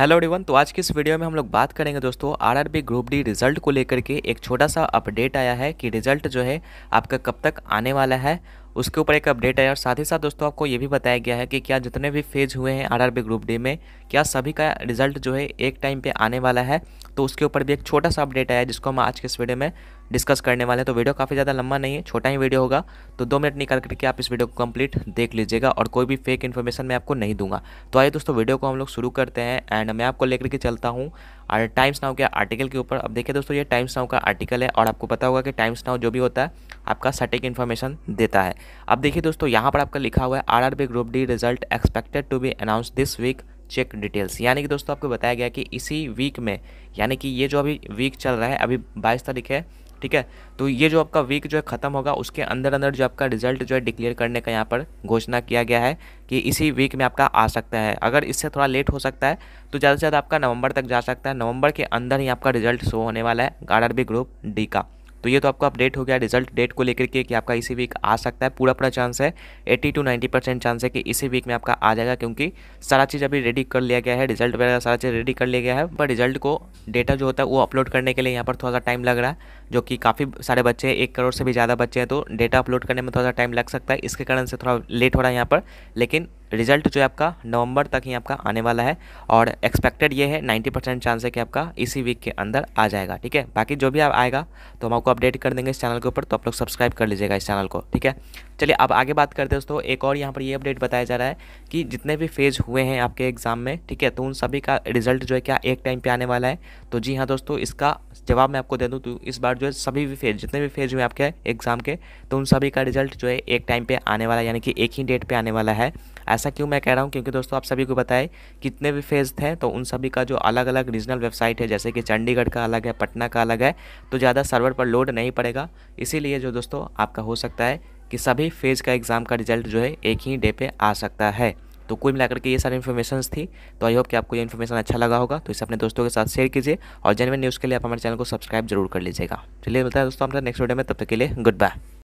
hello everyone तो आज के इस वीडियो में हम लोग बात करेंगे दोस्तों आरआरबी ग्रुप डी रिजल्ट को लेकर के एक छोटा सा अपडेट आया है कि रिजल्ट जो है आपका कब तक आने वाला है उसके ऊपर एक अपडेट आया और साथ ही साथ दोस्तों आपको ये भी बताया गया है कि क्या जितने भी फेज हुए हैं आरआरबी ग्रुप डी में क्या सभी का रिजल्ट जो है एक टाइम पर आने वाला है तो उसके ऊपर भी एक छोटा सा अपडेट आया है जिसको हम आज के इस वीडियो में डिस्कस करने वाले हैं तो वीडियो काफ़ी ज़्यादा लंबा नहीं है छोटा ही वीडियो होगा तो दो मिनट निकाल करके आप इस वीडियो को कंप्लीट देख लीजिएगा और कोई भी फेक इन्फॉर्मेशन मैं आपको नहीं दूंगा तो आइए दोस्तों वीडियो को हम लोग शुरू करते हैं एंड मैं आपको लेकर के चलता हूँ और टाइम्स नाउ के आर्टिकल के ऊपर अब देखिए दोस्तों ये टाइम्स नाउ का आर्टिकल है और आपको पता होगा कि टाइम्स नाउ जो भी होता है आपका सटीक इन्फॉर्मेशन देता है अब देखिए दोस्तों यहाँ पर आपका लिखा हुआ है R group D result expected to be announce this week check details यानी कि दोस्तों आपको बताया गया कि इसी वीक में यानी कि ये जो अभी वीक चल रहा है अभी बाईस तारीख है ठीक है तो ये जो आपका वीक जो है ख़त्म होगा उसके अंदर अंदर जो आपका रिजल्ट जो है डिक्लेयर करने का यहाँ पर घोषणा किया गया है कि इसी वीक में आपका आ सकता है अगर इससे थोड़ा लेट हो सकता है तो ज़्यादा से ज़्यादा आपका नवंबर तक जा सकता है नवंबर के अंदर ही आपका रिजल्ट शो होने वाला है आर ग्रुप डी का तो ये तो आपका अपडेट हो गया रिजल्ट डेट को लेकर के कि आपका इसी वीक आ सकता है पूरा पूरा चांस है 80 टू 90 परसेंट चांस है कि इसी वीक में आपका आ जाएगा क्योंकि सारा चीज़ अभी रेडी कर लिया गया है रिजल्ट वगैरह सारा चीज़ रेडी कर लिया गया है पर रिजल्ट को डेटा जो होता है वो अपलोड करने के लिए यहाँ पर थोड़ा सा टाइम लग रहा है जो कि काफ़ी सारे बच्चे हैं एक करोड़ से भी ज़्यादा बच्चे हैं तो डेटा अपलोड करने में थोड़ा सा टाइम लग सकता है इसके कारण से थोड़ा लेट हो रहा है यहाँ पर लेकिन रिजल्ट जो है आपका नवंबर तक ही आपका आने वाला है और एक्सपेक्टेड ये है 90 परसेंट चांस है कि आपका इसी वीक के अंदर आ जाएगा ठीक है बाकी जो भी आप आएगा तो हम आपको अपडेट कर देंगे इस चैनल के ऊपर तो आप लोग सब्सक्राइब कर लीजिएगा इस चैनल को ठीक है चलिए अब आगे बात करते हैं दोस्तों एक और यहाँ पर ये अपडेट बताया जा रहा है कि जितने भी फेज हुए हैं आपके एग्ज़ाम में ठीक है तो उन सभी का रिजल्ट जो है क्या एक टाइम पर आने वाला है तो जी हाँ दोस्तों इसका जवाब मैं आपको दे दूँ तो इस बार जो है सभी भी फेज जितने भी फेज हुए आपके एग्ज़ाम के तो उन सभी का रिजल्ट जो है एक टाइम पर आने वाला है यानी कि एक ही डेट पर आने वाला है ऐसा क्यों मैं कह रहा हूँ क्योंकि दोस्तों आप सभी को बताए कितने भी फेज़ थे तो उन सभी का जो अलग अलग रीजनल वेबसाइट है जैसे कि चंडीगढ़ का अलग है पटना का अलग है तो ज़्यादा सर्वर पर लोड नहीं पड़ेगा इसीलिए जो दोस्तों आपका हो सकता है कि सभी फेज़ का एग्ज़ाम का रिजल्ट जो है एक ही डे पर आ सकता है तो कुल मिलाकर के ये सारी इन्फॉर्मेशन थी तो आई होप कि आपको ये इन्फॉर्मेशन अच्छा लगा होगा तो इसे अपने दोस्तों के साथ शेयर कीजिए और जेनवन न्यूज़ के लिए आप हमारे चैनल को सब्सक्राइब जरूर कर लीजिएगा चलिए मिलता है दोस्तों हमारे नेक्स्ट वीडियो में तब तक के लिए गुड बाय